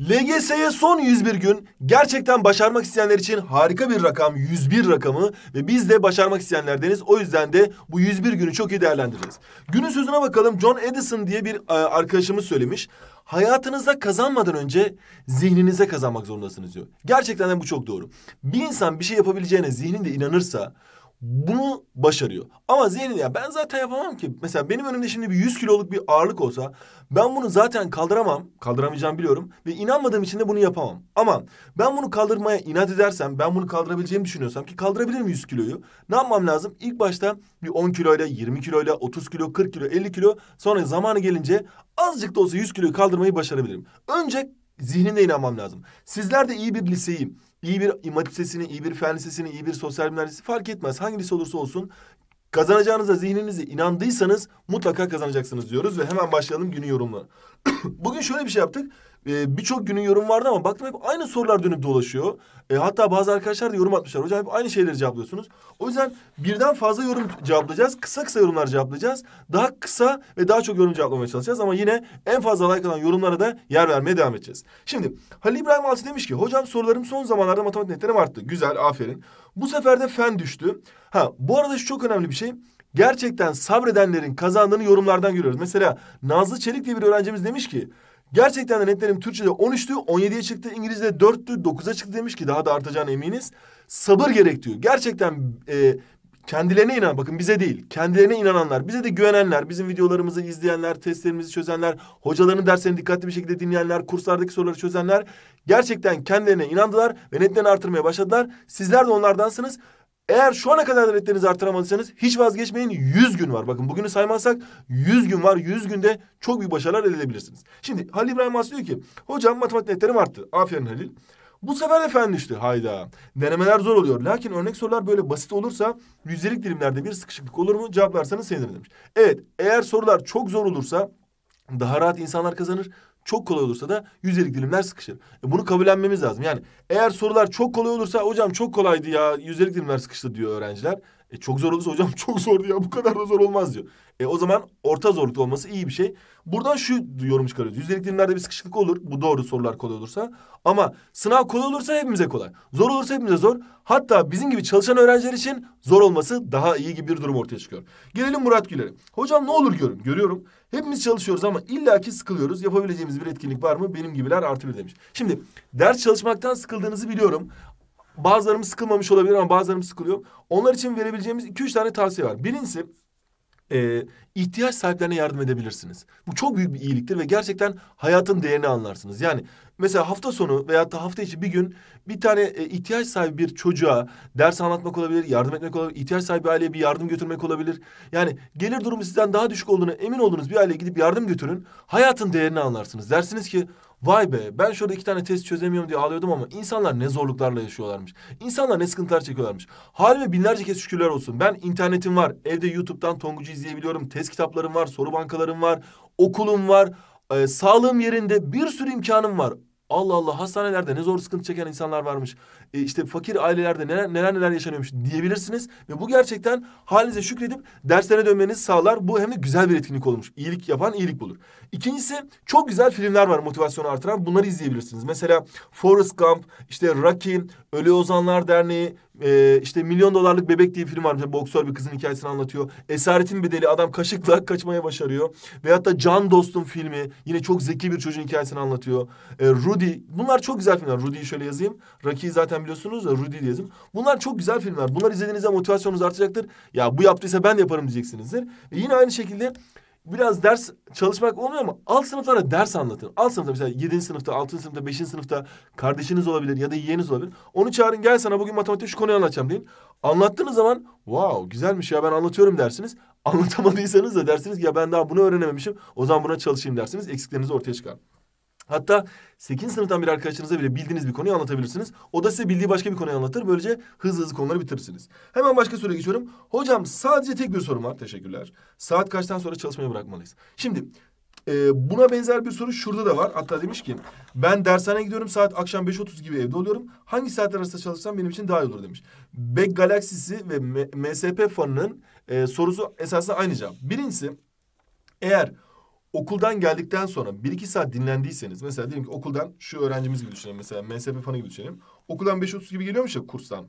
LGS'ye son 101 gün gerçekten başarmak isteyenler için harika bir rakam 101 rakamı ve biz de başarmak isteyenlerdeniz. O yüzden de bu 101 günü çok iyi değerlendireceğiz. Günün sözüne bakalım John Edison diye bir e, arkadaşımız söylemiş. Hayatınıza kazanmadan önce zihninize kazanmak zorundasınız diyor. Gerçekten de bu çok doğru. Bir insan bir şey yapabileceğine zihninde inanırsa bunu başarıyor. Ama Zeynep ya ben zaten yapamam ki. Mesela benim önümde şimdi bir 100 kiloluk bir ağırlık olsa ben bunu zaten kaldıramam. Kaldıramayacağım biliyorum ve inanmadığım için de bunu yapamam. Ama ben bunu kaldırmaya inat edersem, ben bunu kaldırabileceğimi düşünüyorsam ki kaldırabilirim 100 kiloyu. Ne yapmam lazım? İlk başta bir 10 kiloyla, 20 kiloyla, 30 kilo, 40 kilo, 50 kilo sonra zamanı gelince azıcık da olsa 100 kiloyu kaldırmayı başarabilirim. Önce zihninde inanmam lazım. Sizler de iyi bir liseyi, iyi bir imat lisesini, iyi bir fen lisesini, iyi bir sosyal bilimler lisesi fark etmez. Hangi lise olursa olsun kazanacağınıza zihninizi inandıysanız mutlaka kazanacaksınız diyoruz ve hemen başlayalım günün yorumuna. Bugün şöyle bir şey yaptık e, birçok günün yorum vardı ama baktım hep aynı sorular dönüp dolaşıyor. E, hatta bazı arkadaşlar da yorum atmışlar. Hocam hep aynı şeyleri cevaplıyorsunuz. O yüzden birden fazla yorum cevaplayacağız. Kısa kısa yorumlar cevaplayacağız. Daha kısa ve daha çok yorum cevaplamaya çalışacağız. Ama yine en fazla like alan yorumlara da yer vermeye devam edeceğiz. Şimdi Halil İbrahim Alçı demiş ki... ...hocam sorularım son zamanlarda matematik netlerim arttı. Güzel, aferin. Bu sefer de fen düştü. Ha bu arada şu çok önemli bir şey gerçekten sabredenlerin kazandığını yorumlardan görüyoruz. Mesela Nazlı Çelik diye bir öğrencimiz demiş ki Gerçekten de netlerim Türkçe'de 13'tü, 17'ye çıktı. İngilizce'de 4'tü, 9'a çıktı demiş ki daha da artacağına eminiz. Sabır gerek diyor. Gerçekten e, kendilerine inan, bakın bize değil, kendilerine inananlar, bize de güvenenler, bizim videolarımızı izleyenler, testlerimizi çözenler, hocaların derslerini dikkatli bir şekilde dinleyenler, kurslardaki soruları çözenler gerçekten kendilerine inandılar ve netlerini artırmaya başladılar. Sizler de onlardansınız. Eğer şu ana kadar adetlerinizi artıramadıysanız hiç vazgeçmeyin. 100 gün var. Bakın bugünü saymazsak 100 gün var. 100 günde çok büyük başarılar elde edebilirsiniz. Şimdi Halil İbrahim Aslı diyor ki hocam matematik netlerim arttı. Aferin Halil. Bu sefer de fen Hayda. Denemeler zor oluyor. Lakin örnek sorular böyle basit olursa yüzdelik dilimlerde bir sıkışıklık olur mu? Cevaplarsanız sevinirim demiş. Evet eğer sorular çok zor olursa daha rahat insanlar kazanır çok kolay olursa da yüzdelik dilimler sıkışır. E bunu kabullenmemiz lazım. Yani eğer sorular çok kolay olursa hocam çok kolaydı ya yüzdelik dilimler sıkıştı diyor öğrenciler. E çok zor olursa hocam çok zor ya bu kadar da zor olmaz diyor. E o zaman orta zorlukta olması iyi bir şey. Buradan şu yorum çıkarıyoruz. Yüzdelik dilimlerde bir sıkışıklık olur. Bu doğru sorular kolay olursa. Ama sınav kolay olursa hepimize kolay. Zor olursa hepimize zor. Hatta bizim gibi çalışan öğrenciler için zor olması daha iyi gibi bir durum ortaya çıkıyor. Gelelim Murat Güler'e. Hocam ne olur görün. Görüyorum. Hepimiz çalışıyoruz ama illaki sıkılıyoruz. Yapabileceğimiz bir etkinlik var mı? Benim gibiler artı bir demiş. Şimdi ders çalışmaktan sıkıldığınızı biliyorum. Bazılarımız sıkılmamış olabilir ama bazılarımız sıkılıyor. Onlar için verebileceğimiz iki üç tane tavsiye var. Birincisi e, ihtiyaç sahiplerine yardım edebilirsiniz. Bu çok büyük bir iyiliktir ve gerçekten hayatın değerini anlarsınız. Yani mesela hafta sonu veya da hafta içi bir gün bir tane e, ihtiyaç sahibi bir çocuğa ders anlatmak olabilir, yardım etmek olabilir, ihtiyaç sahibi aileye bir yardım götürmek olabilir. Yani gelir durumu sizden daha düşük olduğunu emin olduğunuz bir aileye gidip yardım götürün. Hayatın değerini anlarsınız. Dersiniz ki Vay be ben şurada iki tane test çözemiyorum diye ağlıyordum ama insanlar ne zorluklarla yaşıyorlarmış. İnsanlar ne sıkıntılar çekiyorlarmış. Halime binlerce kez şükürler olsun. Ben internetim var. Evde YouTube'dan Tonguç'u izleyebiliyorum. Test kitaplarım var. Soru bankalarım var. Okulum var. E, sağlığım yerinde bir sürü imkanım var. Allah Allah hastanelerde ne zor sıkıntı çeken insanlar varmış. E, işte fakir ailelerde neler, neler neler yaşanıyormuş diyebilirsiniz. Ve bu gerçekten halinize şükredip derslere dönmenizi sağlar. Bu hem de güzel bir etkinlik olmuş. İyilik yapan iyilik bulur. İkincisi çok güzel filmler var motivasyonu artıran. Bunları izleyebilirsiniz. Mesela Forrest Gump, işte Rocky, Ölü Ozanlar Derneği, ee, işte milyon dolarlık bebek diye bir film var. Mesela boksör bir kızın hikayesini anlatıyor. Esaretin bedeli adam kaşıkla kaçmaya başarıyor. Veyahut da Can dostun filmi yine çok zeki bir çocuğun hikayesini anlatıyor. Ee, Rudy bunlar çok güzel filmler. Rudy'yi şöyle yazayım. Rocky'yi zaten biliyorsunuz da Rudy diye yazayım. Bunlar çok güzel filmler. Bunlar izlediğinizde motivasyonunuz artacaktır. Ya bu yaptıysa ben de yaparım diyeceksiniz diyeceksinizdir. E yine aynı şekilde biraz ders çalışmak olmuyor ama alt sınıflara ders anlatın. Alt sınıfta mesela yedinci sınıfta, altıncı sınıfta, beşinci sınıfta kardeşiniz olabilir ya da yeğeniniz olabilir. Onu çağırın gel sana bugün matematik şu konuyu anlatacağım deyin. Anlattığınız zaman wow güzelmiş ya ben anlatıyorum dersiniz. Anlatamadıysanız da dersiniz ya ben daha bunu öğrenememişim. O zaman buna çalışayım dersiniz. Eksiklerinizi ortaya çıkar. Hatta 8. sınıftan bir arkadaşınıza bile bildiğiniz bir konuyu anlatabilirsiniz. O da size bildiği başka bir konuyu anlatır. Böylece hızlı hızlı konuları bitirirsiniz. Hemen başka soruya geçiyorum. Hocam sadece tek bir sorum var. Teşekkürler. Saat kaçtan sonra çalışmaya bırakmalıyız? Şimdi e, buna benzer bir soru şurada da var. Hatta demiş ki ben dershaneye gidiyorum saat akşam 5.30 gibi evde oluyorum. Hangi saatler arasında çalışsam benim için daha iyi olur demiş. Beck galaksisi ve M MSP fanının e, sorusu esasında aynı cevap. Birincisi eğer okuldan geldikten sonra bir iki saat dinlendiyseniz mesela diyelim ki okuldan şu öğrencimiz gibi düşünelim mesela MSP falan gibi düşünelim. Okuldan 5.30 gibi geliyormuş ya kurstan.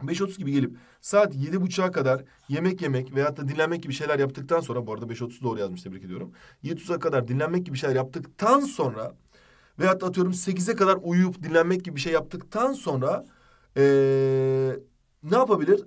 5.30 gibi gelip saat 7.30'a kadar yemek yemek veyahut da dinlenmek gibi şeyler yaptıktan sonra bu arada 5.30 doğru yazmış tebrik ediyorum. 7.30'a kadar dinlenmek gibi şeyler yaptıktan sonra veyahut da atıyorum 8'e kadar uyuyup dinlenmek gibi bir şey yaptıktan sonra ee, ne yapabilir?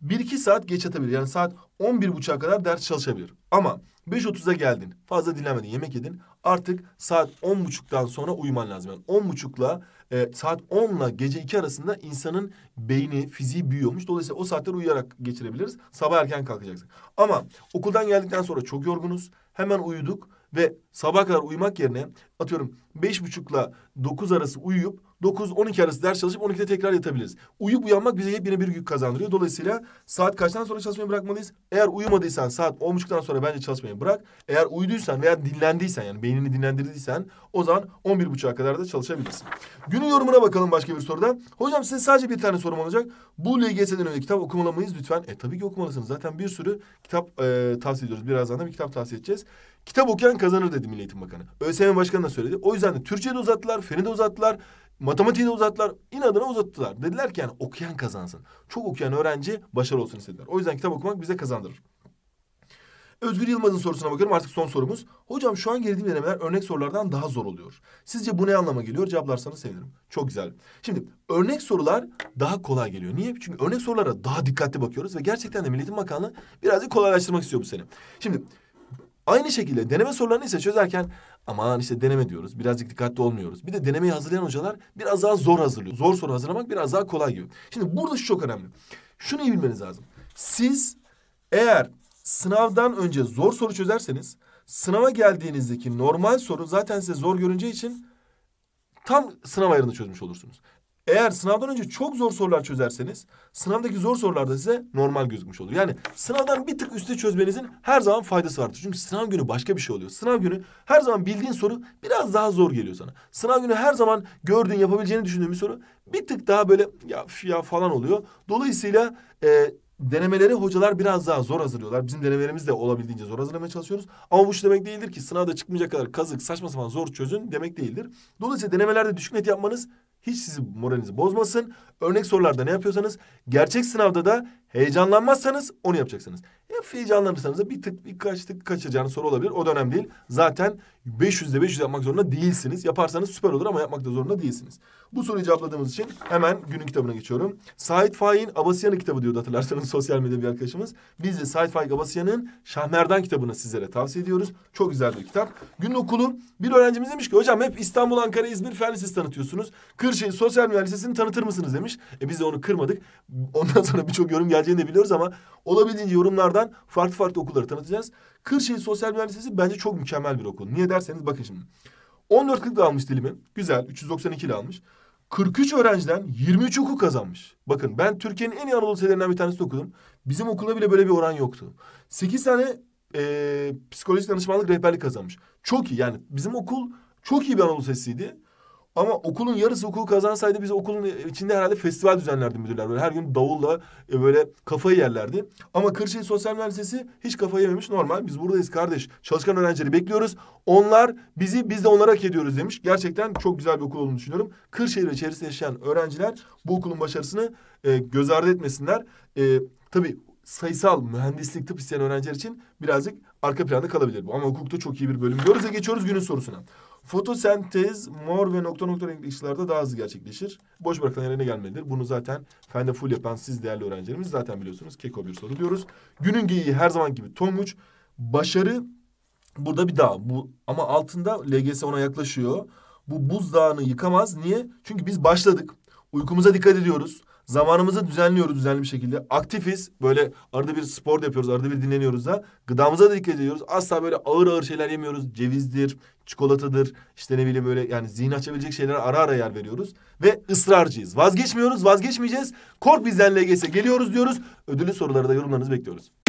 Bir iki saat geç atabilir. Yani saat 11.30'a kadar ders çalışabilir. Ama 5.30'a geldin. Fazla dinlenmedin. Yemek yedin. Artık saat 10.30'dan sonra uyuman lazım. Yani 10.30'la e, saat 10'la gece 2 arasında insanın beyni, fiziği büyüyormuş. Dolayısıyla o saatleri uyuyarak geçirebiliriz. Sabah erken kalkacaksın. Ama okuldan geldikten sonra çok yorgunuz. Hemen uyuduk ve sabah kadar uyumak yerine atıyorum 5:30'la 9 arası uyuyup 9-12 arası ders çalışıp 12'de tekrar yatabiliriz. Uyuyup uyanmak bize yepyeni bir yük kazandırıyor. Dolayısıyla saat kaçtan sonra çalışmayı bırakmalıyız? Eğer uyumadıysan saat 10.30'dan sonra bence çalışmayı bırak. Eğer uyuduysan veya dinlendiysen yani beynini dinlendirdiysen o zaman 11.30'a kadar da çalışabilirsin. Günün yorumuna bakalım başka bir soruda. Hocam size sadece bir tane sorum olacak. Bu LGS'den önce kitap okumalı mıyız lütfen? E tabii ki okumalısınız. Zaten bir sürü kitap e, tavsiye ediyoruz. Birazdan da bir kitap tavsiye edeceğiz. Kitap okuyan kazanır dedi Milli Eğitim Bakanı. ÖSYM Başkanı da söyledi. O yüzden de Türkçe'yi de uzattılar, Fen'i de uzattılar. Matematiği de uzattılar. İnadına uzattılar. Dediler ki yani okuyan kazansın. Çok okuyan öğrenci başarılı olsun istediler. O yüzden kitap okumak bize kazandırır. Özgür Yılmaz'ın sorusuna bakıyorum artık son sorumuz. Hocam şu an girdiğim denemeler örnek sorulardan daha zor oluyor. Sizce bu ne anlama geliyor? Cevaplarsanız sevinirim. Çok güzel. Şimdi örnek sorular daha kolay geliyor. Niye? Çünkü örnek sorulara daha dikkatli bakıyoruz ve gerçekten de milletin Bakanlığı birazcık kolaylaştırmak istiyor bu seni. Şimdi aynı şekilde deneme sorularını ise çözerken Aman işte deneme diyoruz. Birazcık dikkatli olmuyoruz. Bir de denemeyi hazırlayan hocalar biraz daha zor hazırlıyor. Zor soru hazırlamak biraz daha kolay gibi. Şimdi burada şu çok önemli. Şunu iyi bilmeniz lazım. Siz eğer sınavdan önce zor soru çözerseniz sınava geldiğinizdeki normal soru zaten size zor görünce için tam sınav ayarını çözmüş olursunuz. Eğer sınavdan önce çok zor sorular çözerseniz sınavdaki zor sorular da size normal gözükmüş olur. Yani sınavdan bir tık üstte çözmenizin her zaman faydası vardır. Çünkü sınav günü başka bir şey oluyor. Sınav günü her zaman bildiğin soru biraz daha zor geliyor sana. Sınav günü her zaman gördüğün yapabileceğini düşündüğün bir soru bir tık daha böyle ya, ya falan oluyor. Dolayısıyla e, denemeleri hocalar biraz daha zor hazırlıyorlar. Bizim denemelerimiz de olabildiğince zor hazırlamaya çalışıyoruz. Ama bu şu demek değildir ki sınavda çıkmayacak kadar kazık saçma sapan zor çözün demek değildir. Dolayısıyla denemelerde düşük net yapmanız hiç sizi moralinizi bozmasın. Örnek sorularda ne yapıyorsanız gerçek sınavda da heyecanlanmazsanız onu yapacaksınız. Hep fiilci anlamırsanız bir tık birkaç tık kaçacağınız soru olabilir. O dönem değil. Zaten 500'de 500 yapmak zorunda değilsiniz. Yaparsanız süper olur ama yapmak da zorunda değilsiniz. Bu soruyu cevapladığımız için hemen günün kitabına geçiyorum. Sait Faik'in Abasyan'ı kitabı diyordu hatırlarsanız sosyal medya bir arkadaşımız. Biz de Sait Faik Abasyan'ın Şahmerdan kitabını sizlere tavsiye ediyoruz. Çok güzel bir kitap. Günün okulu bir öğrencimiz demiş ki hocam hep İstanbul, Ankara, İzmir Fen Lisesi tanıtıyorsunuz. Kırşehir Sosyal Mühendisliğini tanıtır mısınız demiş. E biz de onu kırmadık. Ondan sonra birçok yorum geleceğini de biliyoruz ama olabildiğince yorumlarda Buradan farklı farklı okulları tanıtacağız. Kırşehir Sosyal Mühendisliği bence çok mükemmel bir okul. Niye derseniz bakın şimdi. 14 40 almış dilimi. Güzel. 392 ile almış. 43 öğrenciden 23 hukuk kazanmış. Bakın ben Türkiye'nin en iyi Anadolu liselerinden bir tanesi okudum. Bizim okulda bile böyle bir oran yoktu. 8 tane e, psikolojik danışmanlık rehberlik kazanmış. Çok iyi yani bizim okul çok iyi bir Anadolu lisesiydi. Ama okulun yarısı okulu kazansaydı biz okulun içinde herhalde festival düzenlerdi müdürler. Böyle her gün davulla e, böyle kafayı yerlerdi. Ama Kırşehir Sosyal Mühendisliği hiç kafayı yememiş normal. Biz buradayız kardeş. Çalışkan öğrencileri bekliyoruz. Onlar bizi biz de onlara hak ediyoruz demiş. Gerçekten çok güzel bir okul olduğunu düşünüyorum. Kırşehir içerisinde yaşayan öğrenciler bu okulun başarısını e, göz ardı etmesinler. E, tabii sayısal mühendislik tıp isteyen öğrenciler için birazcık arka planda kalabilir bu. Ama hukukta çok iyi bir bölüm diyoruz ve geçiyoruz günün sorusuna. Fotosentez mor ve nokta nokta renkli ışıklarda daha hızlı gerçekleşir. Boş bırakılan yerine gelmelidir. Bunu zaten fende full yapan siz değerli öğrencilerimiz zaten biliyorsunuz. Keko bir soru diyoruz. Günün geyiği her zaman gibi tomuç Başarı burada bir daha Bu, ama altında LGS ona yaklaşıyor. Bu buzdağını yıkamaz. Niye? Çünkü biz başladık. Uykumuza dikkat ediyoruz. Zamanımızı düzenliyoruz düzenli bir şekilde. Aktifiz. Böyle arada bir spor yapıyoruz. Arada bir dinleniyoruz da. Gıdamıza da dikkat ediyoruz. Asla böyle ağır ağır şeyler yemiyoruz. Cevizdir, çikolatadır. işte ne bileyim böyle yani zihin açabilecek şeylere ara ara yer veriyoruz. Ve ısrarcıyız. Vazgeçmiyoruz, vazgeçmeyeceğiz. Kork bizden LGS geliyoruz diyoruz. Ödüllü soruları da yorumlarınızı bekliyoruz.